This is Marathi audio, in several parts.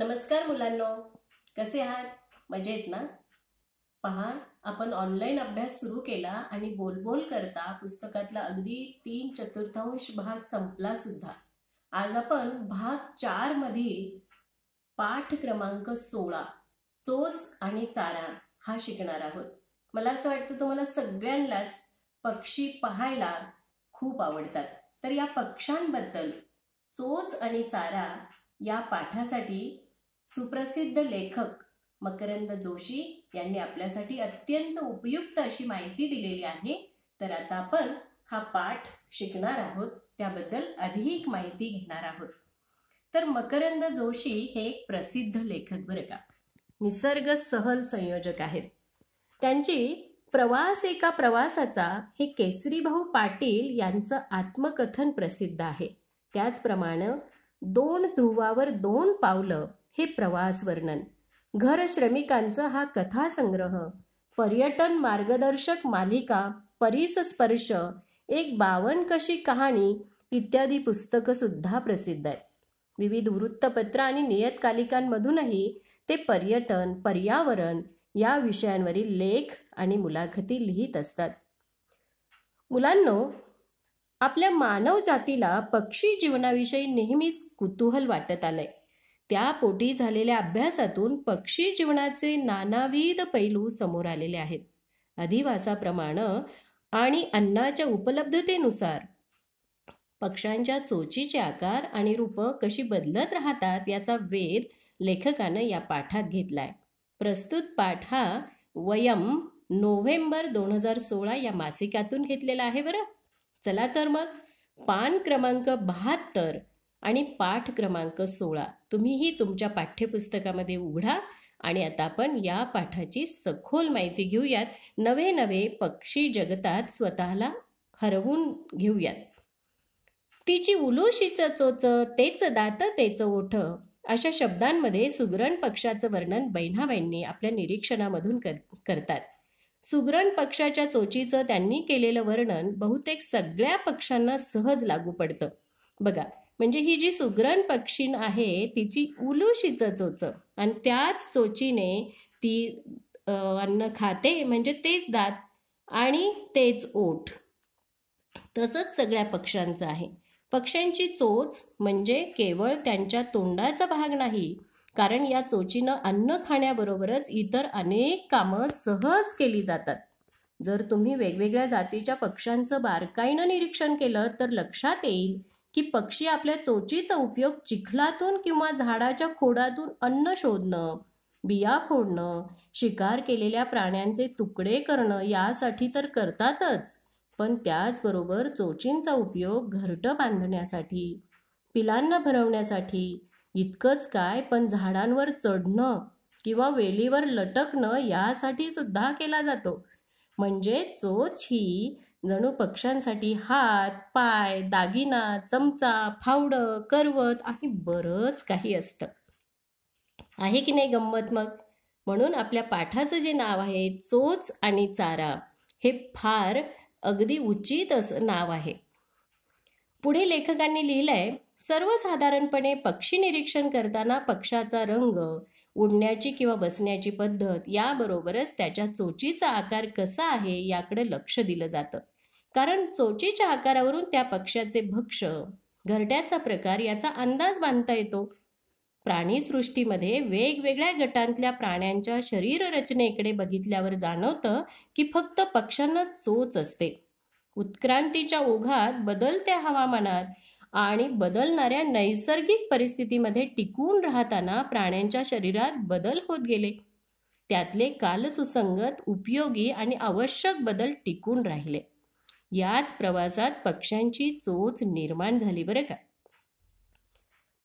नमस्कार मुलांनो कसे आहात मजेत ना पहा आपण ऑनलाईन अभ्यास सुरू केला आणि बोलबोल करता पुस्तकातला अगदी तीन चतुर्थांश भाग संपला सुद्धा आज आपण भाग चार मधील पाठ क्रमांक सोळा चोच आणि चारा हा शिकणार आहोत मला असं वाटतं तुम्हाला सगळ्यांनाच पक्षी पाहायला खूप आवडतात तर या पक्ष्यांबद्दल चोच आणि चारा या पाठासाठी सुप्रसिद्ध लेखक मकरंद जोशी यांनी आपल्यासाठी अत्यंत उपयुक्त अशी माहिती दिलेली आहे तर आता आपण हा पाठ शिकणार आहोत त्याबद्दल अधिक माहिती घेणार आहोत तर मकरंद जोशी हे एक प्रसिद्ध लेखक बरं का निसर्ग सहल संयोजक आहेत त्यांची प्रवास एका प्रवासाचा हे केसरी भाऊ पाटील यांचं आत्मकथन प्रसिद्ध आहे त्याचप्रमाणे दोन ध्रुवावर दोन पावलं हे प्रवास वर्णन घर श्रमिकांचं हा कथासंग्रह पर्यटन मार्गदर्शक मालिका परिसस्पर्श एक बावन कशी कहाणी इत्यादी पुस्तकं सुद्धा प्रसिद्ध आहेत विविध वृत्तपत्र आणि नियतकालिकांमधूनही ते पर्यटन पर्यावरण या विषयांवरील लेख आणि मुलाखती लिहित असतात मुलांना आपल्या मानव जातीला पक्षी जीवनाविषयी नेहमीच कुतूहल वाटत आलंय त्या पोटी झालेल्या अभ्यासातून पक्षी जीवनाचे नानाविध पैलू समोर आलेले आहेत अधिवासाप्रमाणे आणि अन्नाच्या उपलब्धतेनुसार पक्ष्यांच्या चोचीचे आकार आणि रूप कशी बदलत राहतात याचा वेध लेखकानं या पाठात घेतलाय प्रस्तुत पाठ हा वयम नोव्हेंबर दोन हजार सोळा या मासिकातून घेतलेला आहे बरं चला तर मग पान क्रमांक बहात्तर आणि पाठ क्रमांक सोळा तुम्हीही तुमच्या पाठ्यपुस्तकामध्ये उघडा आणि आता आपण या पाठाची सखोल माहिती घेऊयात नवे नवे पक्षी जगतात स्वतःला हरवून घेऊयात तिची उलोशीचं चोच तेच दात तेच ओठ अशा शब्दांमध्ये सुग्रण पक्षाचं वर्णन बैनाबाईंनी आपल्या निरीक्षणामधून कर करतात सुग्रण पक्षाच्या चोचीचं त्यांनी केलेलं वर्णन बहुतेक सगळ्या पक्षांना सहज लागू पडतं बघा म्हणजे ही जी सुग्रण पक्षीण आहे तिची उलुशीच चोच आणि त्याच चोचीने ती अन्न खाते म्हणजे तेच दात आणि तेच ओठ तसंच सगळ्या पक्ष्यांचं आहे पक्ष्यांची चोच म्हणजे केवळ त्यांच्या तोंडाचा भाग नाही कारण या चोचीनं अन्न खाण्याबरोबरच इतर अनेक कामं सहज केली जातात जर तुम्ही वेगवेगळ्या जातीच्या पक्ष्यांचं बारकाईनं निरीक्षण केलं तर लक्षात येईल की पक्षी आपल्या चोचीचा उपयोग चिखलातून किंवा झाडाच्या खोडातून अन्न शोधणं बिया फोडणं शिकार केलेल्या प्राण्यांचे तुकडे करणं यासाठी तर करतातच पण त्याचबरोबर चोचींचा उपयोग घरटं बांधण्यासाठी पिलांना भरवण्यासाठी इतकंच काय पण झाडांवर चढणं किंवा वेलीवर लटकणं यासाठी सुद्धा केला जातो म्हणजे चोच ही जणू पक्ष्यांसाठी हात पाय दागिना चमचा फावडं करवत आणि बरंच काही असतं आहे की नाही गंमत मग म्हणून आपल्या पाठाचं जे नाव आहे चोच आणि चारा हे फार अगदी उचित असं नाव आहे पुढे लेखकांनी लिहिलंय सर्वसाधारणपणे पक्षी निरीक्षण करताना पक्षाचा रंग उडण्याची किंवा बसण्याची पद्धत याबरोबरच त्याच्या चोचीचा आकार कसा आहे याकडे लक्ष दिलं जातं कारण चोचीच्या आकारावरून त्या पक्षाचे भक्ष घरट्याचा प्रकार याचा अंदाज बांधता येतो प्राणीसृष्टीमध्ये वेगवेगळ्या गटांतल्या प्राण्यांच्या रचनेकडे बघितल्यावर जाणवतं की फक्त पक्ष्यांना चोच असते उत्क्रांतीच्या ओघात बदलत्या हवामानात आणि बदलणाऱ्या नैसर्गिक परिस्थितीमध्ये टिकून राहताना प्राण्यांच्या शरीरात बदल होत गेले त्यातले कालसुसंगत उपयोगी आणि आवश्यक बदल टिकून राहिले याच प्रवासात पक्ष्यांची चोच निर्माण झाली बरं का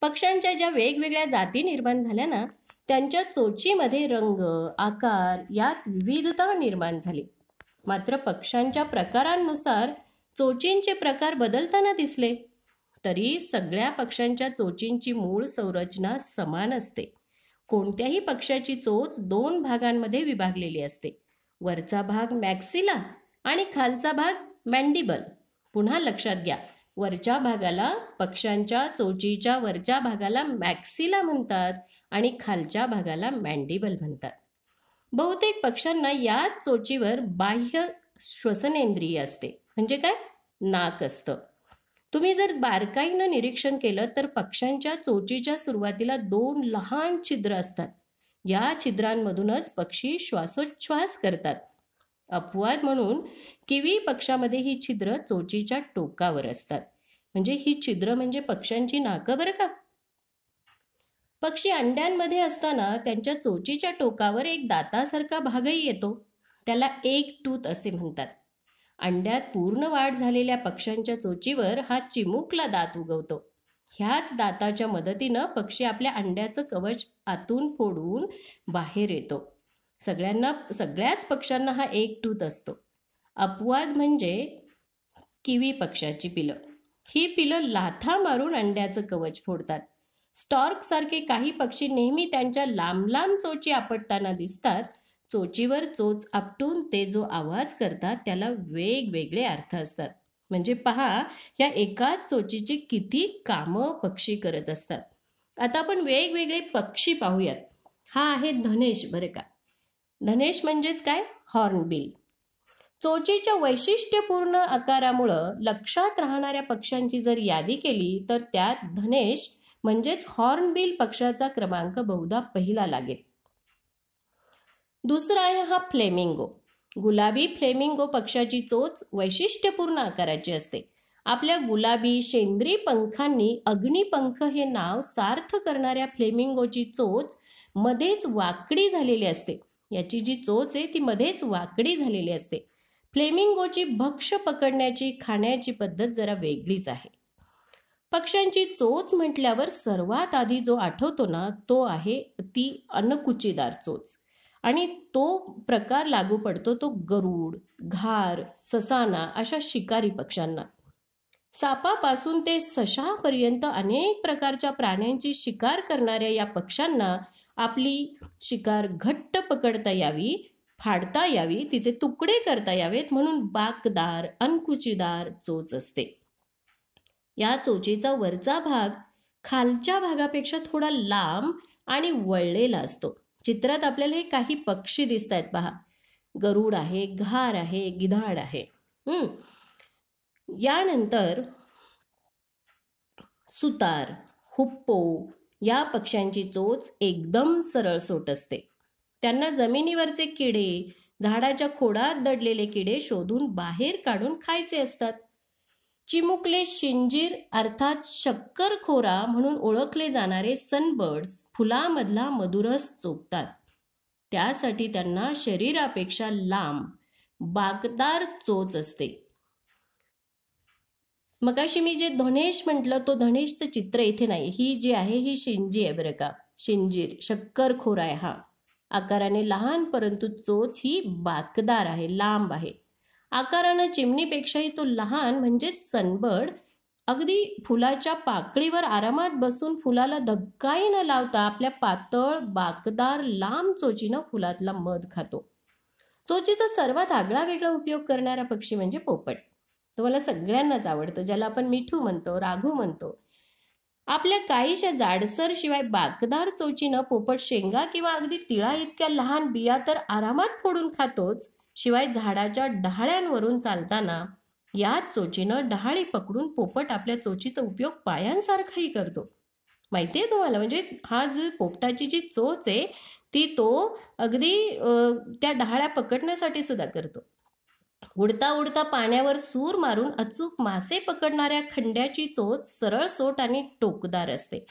पक्ष्यांच्या ज्या वेगवेगळ्या जाती निर्माण झाल्या ना त्यांच्या चोचीमध्ये रंग आकार यात विविधता निर्माण झाली मात्र पक्ष्यांच्या प्रकारांनुसार चोचींचे प्रकार बदलताना दिसले तरी सगळ्या पक्ष्यांच्या चोचींची मूळ संरचना समान असते कोणत्याही पक्षाची चोच दोन भागांमध्ये विभागलेली असते वरचा भाग मॅक्सिला आणि खालचा भाग मँडिबल पुन्हा लक्षात घ्या वरच्या भागाला पक्ष्यांच्या चोचीच्या वरच्या भागाला मॅक्सिला म्हणतात आणि खालच्या भागाला मॅन्डिबल म्हणतात बहुतेक पक्ष्यांना या चोचीवर बाह्य श्वसनेंद्रिय असते म्हणजे काय नाक असतं तुम्ही जर बारकाईनं निरीक्षण केलं तर पक्ष्यांच्या चोचीच्या सुरुवातीला दोन लहान छिद्र असतात या छिद्रांमधूनच पक्षी श्वासोच्छ्वास करतात अपवाद म्हणून किवी पक्षामध्ये ही छिद्र चोचीच्या टोकावर असतात म्हणजे ही छिद्र म्हणजे पक्ष्यांची नाकं बरं का पक्षी अंड्यांमध्ये असताना त्यांच्या चोचीच्या टोकावर एक दातासारखा भागही येतो त्याला एक टूथ असे म्हणतात अंड्यात पूर्ण वाढ झालेल्या पक्ष्यांच्या चोचीवर हा चिमुकला दात उगवतो ह्याच दाताच्या मदतीनं पक्षी आपल्या अंड्याचं कवच आतून फोडून बाहेर येतो सगळ्यांना सगळ्याच पक्ष्यांना हा एक टूत असतो अपवाद म्हणजे किवी पक्षाची पिलं ही पिलं लाथा मारून अंड्याचं कवच फोडतात स्टॉर्क सारखे काही पक्षी नेहमी त्यांच्या लांब लांब चोची आपटताना दिसतात चोचीवर चोच आपटून ते जो आवाज करतात त्याला वेगवेगळे अर्थ असतात म्हणजे पहा या एकाच चोचीचे किती कामं पक्षी करत असतात आता आपण वेगवेगळे पक्षी पाहूयात हा आहे धनेश बरं का धनेश म्हणजेच काय हॉर्नबिल चोचीच्या वैशिष्ट्यपूर्ण आकारामुळं लक्षात राहणाऱ्या पक्ष्यांची जर यादी केली तर त्यात धनेश म्हणजेच हॉर्नबिल पक्षाचा क्रमांक बहुधा पहिला लागेल दुसरा आहे हा फ्लेमिंगो गुलाबी फ्लेमिंगो पक्षाची चोच वैशिष्ट्यपूर्ण आकाराची असते आपल्या गुलाबी शेंद्री पंखांनी अग्निपंख हे नाव सार्थ करणाऱ्या फ्लेमिंगोची चोच मध्येच वाकडी झालेली असते याची जी चोच आहे ती मध्येच वाकडी झालेली असते फ्लेमिंगोची भक्ष पकडण्याची खाण्याची पद्धत जरा वेगळीच आहे पक्ष्यांची चोच म्हटल्यावर सर्वात आधी जो आठवतो ना तो आहे ती अनकुचीदार चोच आणि तो प्रकार लागू पडतो तो गरुड घार ससाना अशा शिकारी पक्ष्यांना सापापासून ते सशापर्यंत अनेक प्रकारच्या प्राण्यांची शिकार करणाऱ्या या पक्ष्यांना आपली शिकार घट्ट पकडता यावी फाडता यावी तिचे तुकडे करता यावेत म्हणून बाकदार अनकुचीदार चोच असते या चोचीचा वरचा भाग खालच्या भागापेक्षा थोडा लांब आणि वळलेला असतो चित्रात आपल्याला हे काही पक्षी दिसत आहेत पहा गरुड आहे घार आहे गिधाड आहे हम्म यानंतर सुतार हुप्पो या पक्ष्यांची चोच एकदम सरळ सोट असते त्यांना जमिनीवरचे किडे झाडाच्या खोडात दडलेले किडे शोधून बाहेर काढून खायचे असतात चिमुकले शिंजीर अर्थात शक्करखोरा म्हणून ओळखले जाणारे सनबर्ड्स फुलामधला मधुरस चोपतात त्यासाठी त्यांना शरीरापेक्षा लांब बागदार चोच असते मगाशी मी जे धनेश म्हटलं तो धनेशचं चित्र इथे नाही ही जी आहे ही शिंजी आहे बरं का शिंजीर शक्करखोरा आहे हा आकाराने लहान परंतु चोच ही बाकदार आहे लांब आहे आकारानं चिमणीपेक्षाही तो लहान म्हणजे सनबर्ड अगदी फुलाच्या पाकळीवर आरामात बसून फुलाला धक्काही न लावता आपल्या पातळ बाकदार लांब चोचीनं फुलातला मध खातो चोचीचा सर्वात आगळा वेगळा उपयोग करणारा पक्षी म्हणजे पोपट तो मला सगळ्यांनाच आवडतो ज्याला आपण मिठू म्हणतो राघू म्हणतो आपल्या काहीशा जाडसर शिवाय बाकदार चोचीनं पोपट शेंगा किंवा अगदी तिळा इतक्या लहान बिया तर आरामात फोडून खातोच शिवाय झाडाच्या डहाळ्यांवरून चालताना याच चोचीनं डहाळी पकडून पोपट आपल्या चोचीचा उपयोग पायांसारखाही करतो माहिती आहे तुम्हाला म्हणजे हा जो पोपटाची जी चोच आहे ती तो अगदी त्या डहाळ्या पकडण्यासाठी सुद्धा करतो उडता उडता पाण्यावर सूर मारून अचूक मासे पकडणाऱ्या खंड्याची चोच सरळ सोट आणि टोकदार असते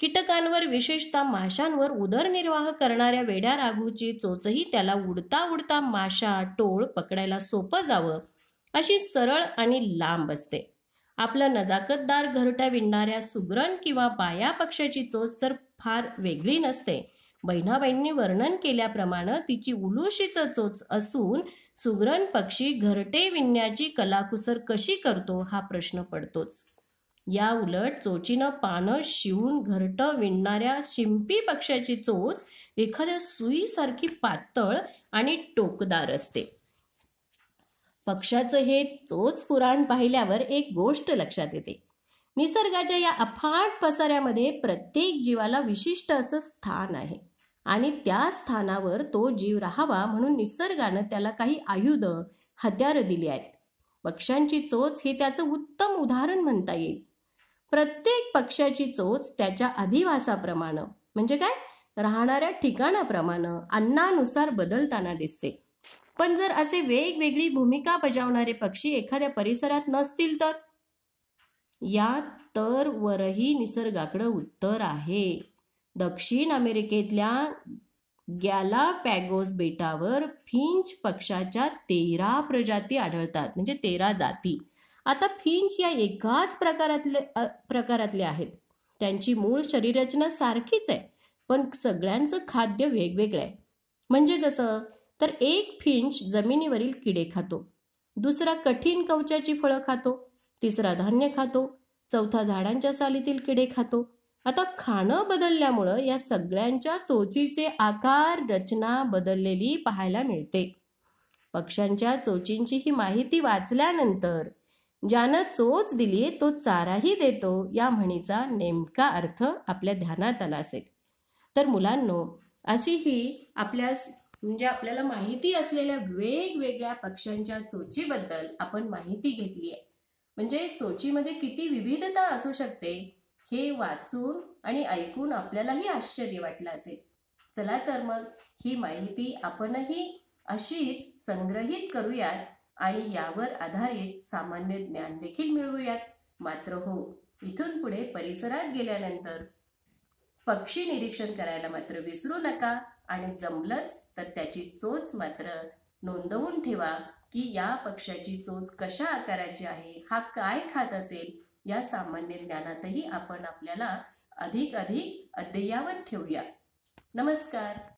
कीटकांवर विशेषतः माशांवर उदरनिर्वाह करणाऱ्या वेड्या राघूची चोचही त्याला उडता उडता माशा टोळ पकडायला सोपं जावं अशी सरळ आणि लांब असते आपलं नजाकतदार घरट्या विणणाऱ्या सुगरण किंवा बाया पक्षाची चोच तर फार वेगळी नसते बहिणाबाईंनी वर्णन केल्याप्रमाणे तिची उलुशीच चोच असून सुगरण पक्षी घरटे विणण्याची कलाकुसर कशी करतो हा प्रश्न पडतोच या उलट चोचीनं पानं शिवून घरटं विणणाऱ्या शिंपी पक्ष्याची चोच एखाद्या सुईसारखी पातळ आणि टोकदार असते पक्षाचं हे चोच पुराण पाहिल्यावर एक गोष्ट लक्षात येते निसर्गाच्या या अफाट पसाऱ्यामध्ये प्रत्येक जीवाला विशिष्ट असं स्थान आहे आणि त्या स्थानावर तो जीव राहावा म्हणून निसर्गानं त्याला काही आयुध हत्यार दिली आहेत पक्ष्यांची चोच हे त्याचं उत्तम उदाहरण म्हणता येईल प्रत्येक पक्षाची चोच त्याच्या अधिवासाप्रमाणे म्हणजे काय राहणाऱ्या ठिकाणाप्रमाणे अन्नानुसार बदलताना दिसते पण जर असे वेगवेगळी भूमिका बजावणारे पक्षी एखाद्या परिसरात नसतील तर या तर वरही निसर्गाकडं उत्तर आहे दक्षिण अमेरिकेतल्या गॅलापॅगोस बेटावर फिंच पक्षाच्या तेरा प्रजाती आढळतात म्हणजे तेरा जाती आता फिंच या एकाच प्रकारातले प्रकारातले आहेत त्यांची मूळ शरीररचना सारखीच आहे पण सगळ्यांचं खाद्य वेगवेगळं आहे म्हणजे कसं तर एक फिंच जमिनीवरील किडे खातो दुसरा कठीण कवचाची फळं खातो तिसरा धान्य खातो चौथा झाडांच्या सालीतील किडे खातो आता खाणं बदलल्यामुळं या सगळ्यांच्या चोचीचे आकार रचना बदललेली पाहायला मिळते पक्ष्यांच्या चोचींची ही माहिती वाचल्यानंतर ज्यानं चोच दिली तो चाराही देतो या म्हणीचा नेमका अर्थ आपल्या ध्यानात आला असेल तर मुलांनो अशी ही आपल्या म्हणजे आपल्याला माहिती असलेल्या वेगवेगळ्या पक्ष्यांच्या चोचीबद्दल आपण माहिती घेतली आहे म्हणजे चोचीमध्ये किती विविधता असू शकते हे वाचून आणि ऐकून आपल्यालाही आश्चर्य वाटलं असेल चला तर मग ही माहिती आपणही अशीच संग्रहित करूयात आणि यावर आधारित सामान्य ज्ञान देखील मिळवूयात मात्र हो इथून पुढे परिसरात गेल्यानंतर पक्षी निरीक्षण करायला मात्र विसरू नका आणि जमलंच तर त्याची चोच मात्र नोंदवून ठेवा की या पक्ष्याची चोच कशा आकाराची आहे हा काय खात असेल या सामान्य ज्ञानातही आपण आपल्याला अधिक अधिक अद्ययावत ठेवूया नमस्कार